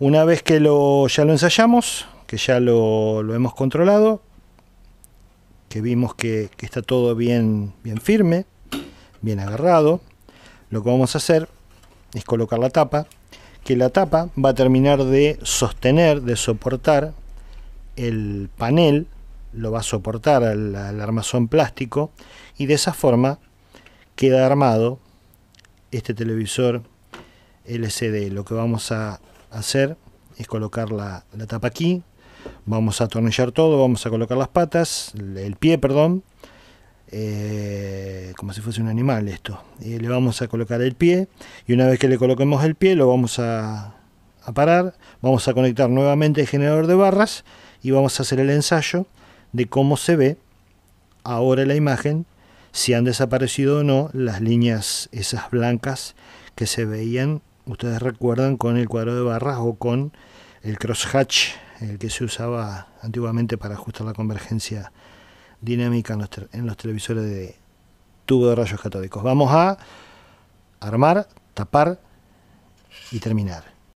Una vez que lo, ya lo ensayamos, que ya lo, hemos controlado, que vimos que, está todo bien, bien firme, bien agarrado, lo que vamos a hacer es colocar la tapa, que la tapa va a terminar de sostener, de soportar el panel, lo va a soportar al, al armazón plástico y de esa forma queda armado este televisor LCD. Lo que vamos a hacer es colocar la, tapa aquí, vamos a atornillar todo, vamos a colocar las patas, el pie, perdón, eh, como si fuese un animal esto. Y eh, le vamos a colocar el pie y una vez que le coloquemos el pie lo vamos a, a parar, vamos a conectar nuevamente el generador de barras y vamos a hacer el ensayo de cómo se ve ahora la imagen, si han desaparecido o no las líneas esas blancas que se veían ustedes recuerdan, con el cuadro de barras o con el crosshatch, el que se usaba antiguamente para ajustar la convergencia dinámica en los, en los televisores de tubo de rayos catódicos. Vamos a armar, tapar y terminar.